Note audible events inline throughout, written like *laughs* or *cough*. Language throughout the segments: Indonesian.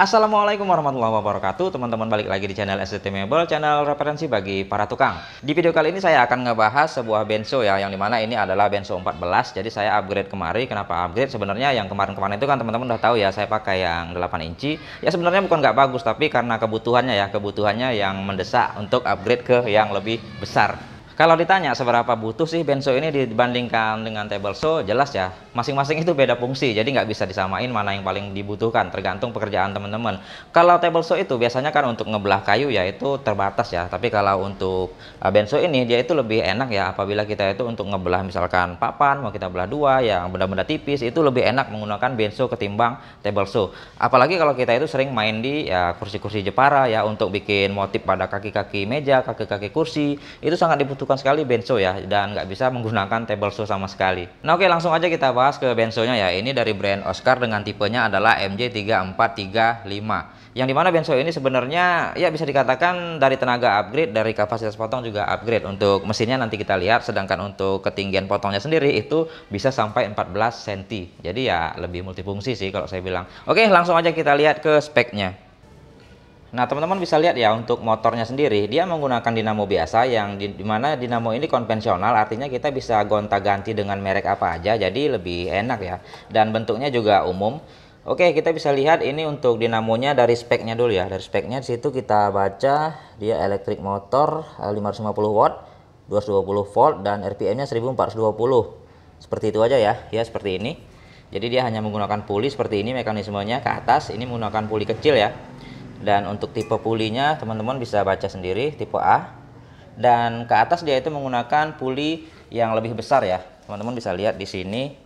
Assalamualaikum warahmatullahi wabarakatuh Teman-teman balik lagi di channel SDT Mebel Channel referensi bagi para tukang Di video kali ini saya akan ngebahas sebuah benso ya Yang dimana ini adalah benso 14 Jadi saya upgrade kemari Kenapa upgrade? Sebenarnya yang kemarin-kemarin itu kan teman-teman udah tahu ya Saya pakai yang 8 inci Ya sebenarnya bukan nggak bagus Tapi karena kebutuhannya ya Kebutuhannya yang mendesak untuk upgrade ke yang lebih besar kalau ditanya seberapa butuh sih benso ini dibandingkan dengan table saw, jelas ya, masing-masing itu beda fungsi, jadi nggak bisa disamain mana yang paling dibutuhkan, tergantung pekerjaan teman-teman. Kalau table saw itu biasanya kan untuk ngebelah kayu ya, itu terbatas ya, tapi kalau untuk eh, benso ini, dia itu lebih enak ya, apabila kita itu untuk ngebelah misalkan papan, mau kita belah dua, yang benda-benda tipis, itu lebih enak menggunakan benso ketimbang table saw. Apalagi kalau kita itu sering main di ya, kursi-kursi Jepara ya, untuk bikin motif pada kaki-kaki meja, kaki-kaki kursi, itu sangat dibutuhkan membutuhkan sekali benso ya dan nggak bisa menggunakan table saw sama sekali nah oke langsung aja kita bahas ke bensonya ya ini dari brand Oscar dengan tipenya adalah MJ3435 yang dimana benso ini sebenarnya ya bisa dikatakan dari tenaga upgrade dari kapasitas potong juga upgrade untuk mesinnya nanti kita lihat sedangkan untuk ketinggian potongnya sendiri itu bisa sampai 14 cm jadi ya lebih multifungsi sih kalau saya bilang oke langsung aja kita lihat ke speknya Nah, teman-teman bisa lihat ya untuk motornya sendiri, dia menggunakan dinamo biasa yang di, dimana dinamo ini konvensional, artinya kita bisa gonta-ganti dengan merek apa aja, jadi lebih enak ya. Dan bentuknya juga umum. Oke, kita bisa lihat ini untuk dinamonya dari speknya dulu ya. Dari speknya di situ kita baca dia elektrik motor 550 eh, watt, 220 volt dan RPM-nya 1420. Seperti itu aja ya. Ya, seperti ini. Jadi dia hanya menggunakan puli seperti ini mekanismenya ke atas, ini menggunakan puli kecil ya. Dan untuk tipe pulinya teman-teman bisa baca sendiri tipe A. Dan ke atas dia itu menggunakan puli yang lebih besar ya. Teman-teman bisa lihat di sini.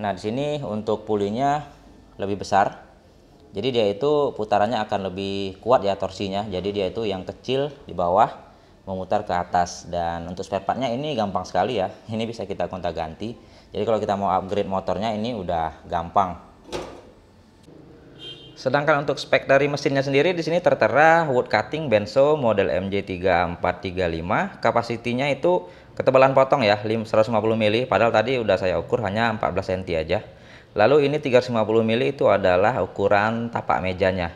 Nah, di sini untuk pulinya lebih besar. Jadi dia itu putarannya akan lebih kuat ya torsinya. Jadi dia itu yang kecil di bawah memutar ke atas dan untuk spare partnya ini gampang sekali ya. Ini bisa kita kontak ganti. Jadi kalau kita mau upgrade motornya ini udah gampang. Sedangkan untuk spek dari mesinnya sendiri di sini tertera wood cutting benso model MJ3435, kapasitinya itu ketebalan potong ya 150 mm, padahal tadi udah saya ukur hanya 14 cm aja. Lalu ini 350 mm itu adalah ukuran tapak mejanya.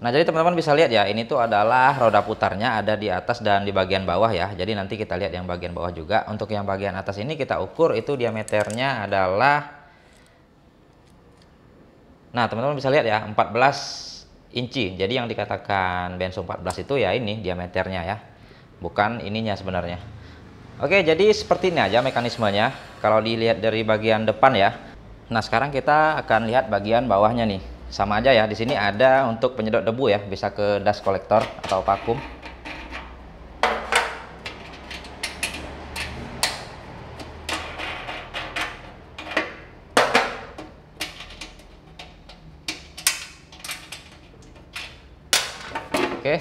Nah, jadi teman-teman bisa lihat ya, ini tuh adalah roda putarnya ada di atas dan di bagian bawah ya. Jadi nanti kita lihat yang bagian bawah juga. Untuk yang bagian atas ini kita ukur itu diameternya adalah Nah, teman-teman bisa lihat ya, 14 inci. Jadi yang dikatakan benso 14 itu ya ini diameternya ya. Bukan ininya sebenarnya. Oke, jadi seperti ini aja mekanismenya. Kalau dilihat dari bagian depan ya. Nah, sekarang kita akan lihat bagian bawahnya nih. Sama aja ya, di sini ada untuk penyedot debu ya, bisa ke dust collector atau vakum.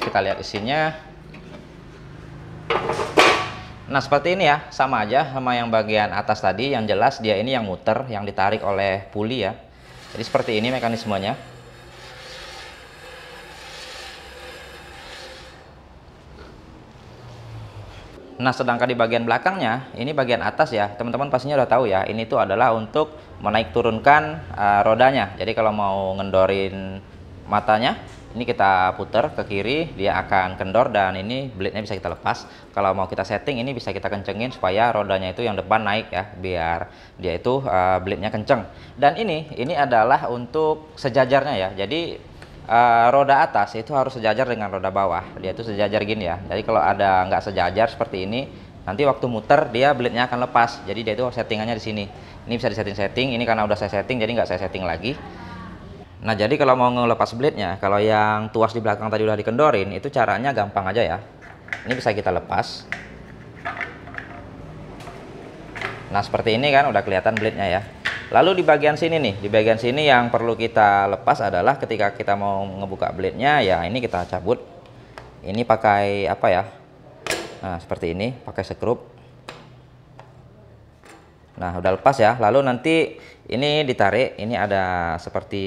kita lihat isinya nah seperti ini ya sama aja sama yang bagian atas tadi yang jelas dia ini yang muter yang ditarik oleh puli ya jadi seperti ini mekanismenya Nah, sedangkan di bagian belakangnya, ini bagian atas ya, teman-teman pastinya udah tahu ya, ini tuh adalah untuk menaik turunkan uh, rodanya. Jadi kalau mau ngendorin matanya ini kita putar ke kiri dia akan kendor dan ini blade-nya bisa kita lepas kalau mau kita setting ini bisa kita kencengin supaya rodanya itu yang depan naik ya biar dia itu uh, blade-nya kenceng dan ini ini adalah untuk sejajarnya ya jadi uh, roda atas itu harus sejajar dengan roda bawah dia itu sejajar gini ya jadi kalau ada nggak sejajar seperti ini nanti waktu muter dia blade-nya akan lepas jadi dia itu settingannya di sini ini bisa disetting-setting ini karena udah saya setting jadi nggak saya setting lagi Nah jadi kalau mau ngelepas blade-nya, kalau yang tuas di belakang tadi udah dikendorin, itu caranya gampang aja ya. Ini bisa kita lepas. Nah seperti ini kan udah kelihatan blade-nya ya. Lalu di bagian sini nih, di bagian sini yang perlu kita lepas adalah ketika kita mau ngebuka blade-nya, ya ini kita cabut. Ini pakai apa ya? Nah seperti ini, pakai sekrup. Nah udah lepas ya. Lalu nanti ini ditarik, ini ada seperti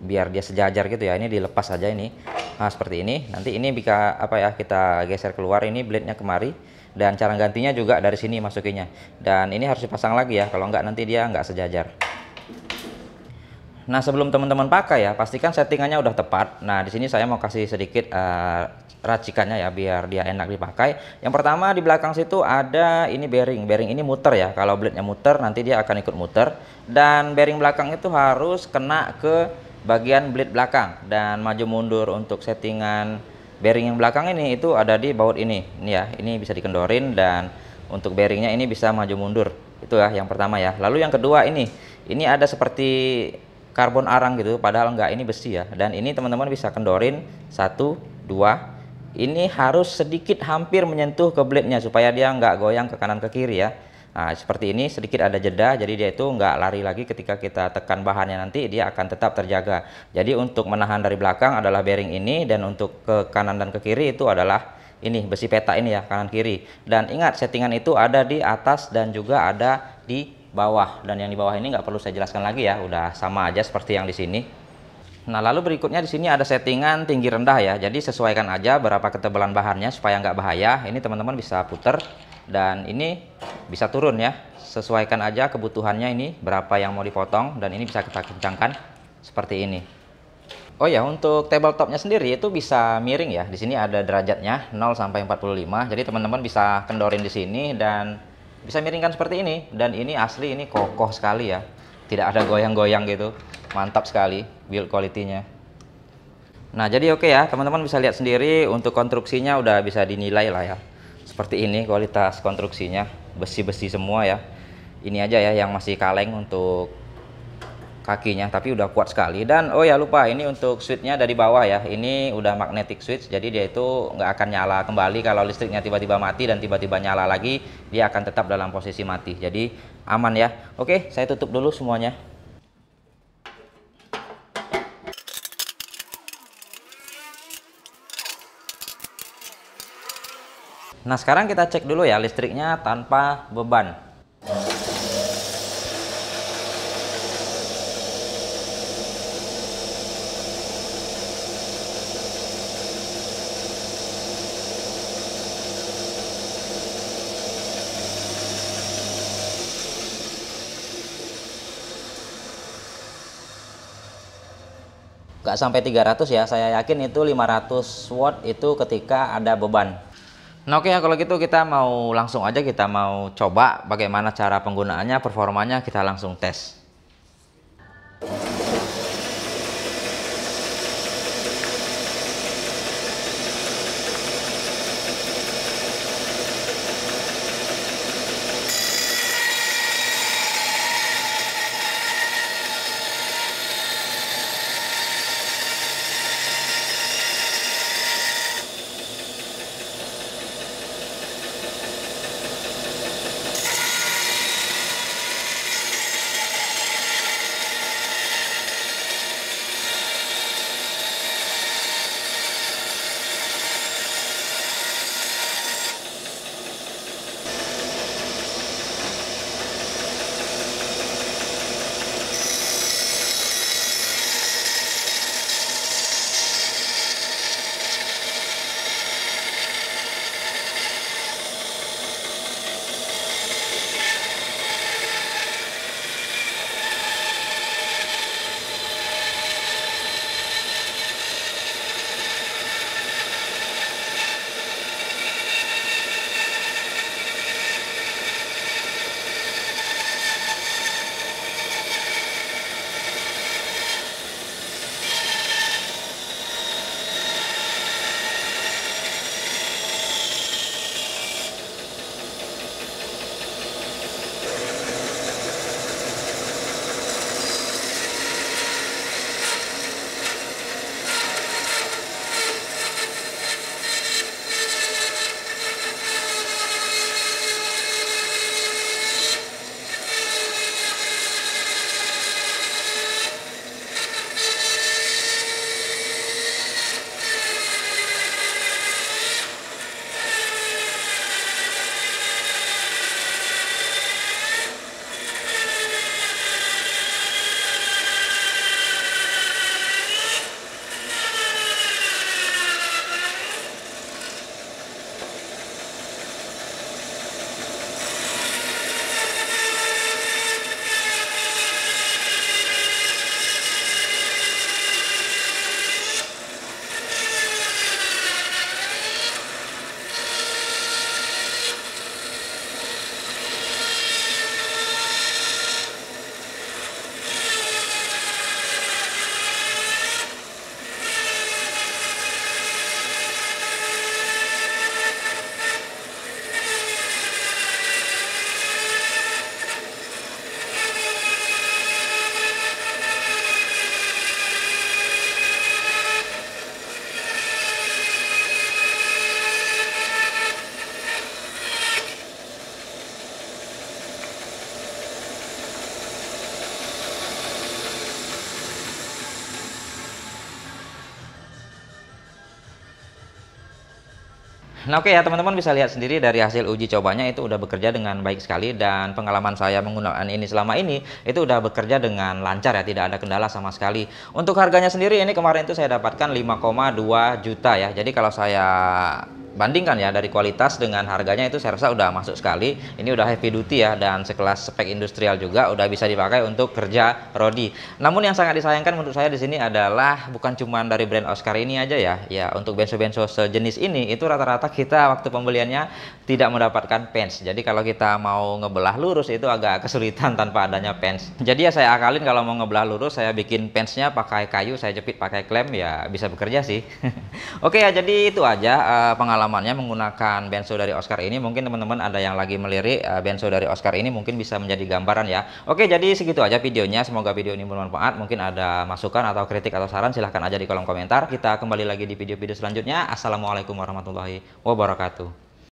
biar dia sejajar gitu ya ini dilepas aja ini nah seperti ini nanti ini bisa apa ya kita geser keluar ini blade nya kemari dan cara gantinya juga dari sini masukinya dan ini harus dipasang lagi ya kalau enggak nanti dia enggak sejajar nah sebelum teman-teman pakai ya pastikan settingannya udah tepat nah di sini saya mau kasih sedikit uh, racikannya ya biar dia enak dipakai yang pertama di belakang situ ada ini bearing bearing ini muter ya kalau blade nya muter nanti dia akan ikut muter dan bearing belakang itu harus kena ke bagian blade belakang dan maju mundur untuk settingan bearing yang belakang ini itu ada di baut ini ini ya ini bisa dikendorin dan untuk bearingnya ini bisa maju mundur itu ya yang pertama ya lalu yang kedua ini ini ada seperti karbon arang gitu padahal enggak ini besi ya dan ini teman-teman bisa kendorin satu dua ini harus sedikit hampir menyentuh ke blade nya supaya dia enggak goyang ke kanan ke kiri ya Nah, seperti ini sedikit ada jeda, jadi dia itu nggak lari lagi ketika kita tekan bahannya nanti, dia akan tetap terjaga. Jadi untuk menahan dari belakang adalah bearing ini, dan untuk ke kanan dan ke kiri itu adalah ini besi peta ini ya kanan kiri. Dan ingat settingan itu ada di atas dan juga ada di bawah. Dan yang di bawah ini nggak perlu saya jelaskan lagi ya, udah sama aja seperti yang di sini. Nah, lalu berikutnya di sini ada settingan tinggi rendah ya. Jadi sesuaikan aja berapa ketebalan bahannya supaya nggak bahaya. Ini teman-teman bisa putar dan ini bisa turun ya sesuaikan aja kebutuhannya ini berapa yang mau dipotong dan ini bisa kita kencangkan seperti ini Oh ya, untuk tabletopnya sendiri itu bisa miring ya. Di sini ada derajatnya 0 sampai 45. Jadi teman-teman bisa kendorin di sini dan bisa miringkan seperti ini. Dan ini asli ini kokoh sekali ya. Tidak ada goyang-goyang gitu. Mantap sekali build quality-nya. Nah, jadi oke okay ya. Teman-teman bisa lihat sendiri untuk konstruksinya udah bisa dinilai lah ya seperti ini kualitas konstruksinya besi-besi semua ya ini aja ya yang masih kaleng untuk kakinya tapi udah kuat sekali dan oh ya lupa ini untuk switchnya dari bawah ya ini udah magnetic switch jadi dia itu nggak akan nyala kembali kalau listriknya tiba-tiba mati dan tiba-tiba nyala lagi dia akan tetap dalam posisi mati jadi aman ya oke saya tutup dulu semuanya Nah sekarang kita cek dulu ya listriknya tanpa beban. Gak sampai 300 ya saya yakin itu 500 watt itu ketika ada beban Nah oke okay, ya, kalau gitu kita mau langsung aja kita mau coba bagaimana cara penggunaannya, performanya kita langsung tes. Nah oke okay ya teman-teman bisa lihat sendiri dari hasil uji cobanya itu udah bekerja dengan baik sekali dan pengalaman saya menggunakan ini selama ini itu udah bekerja dengan lancar ya tidak ada kendala sama sekali. Untuk harganya sendiri ini kemarin itu saya dapatkan 5,2 juta ya. Jadi kalau saya bandingkan ya dari kualitas dengan harganya itu saya rasa udah masuk sekali ini udah heavy duty ya dan sekelas spek industrial juga udah bisa dipakai untuk kerja rodi namun yang sangat disayangkan menurut saya di sini adalah bukan cuma dari brand Oscar ini aja ya ya untuk benso-benso sejenis ini itu rata-rata kita waktu pembeliannya tidak mendapatkan pens jadi kalau kita mau ngebelah lurus itu agak kesulitan tanpa adanya pens jadi ya saya akalin kalau mau ngebelah lurus saya bikin pensnya pakai kayu saya jepit pakai klem ya bisa bekerja sih *laughs* oke ya jadi itu aja eh, pengalaman pengalamannya menggunakan benso dari Oscar ini mungkin teman-teman ada yang lagi melirik uh, benso dari Oscar ini mungkin bisa menjadi gambaran ya oke jadi segitu aja videonya semoga video ini bermanfaat mungkin ada masukan atau kritik atau saran silahkan aja di kolom komentar kita kembali lagi di video-video selanjutnya assalamualaikum warahmatullahi wabarakatuh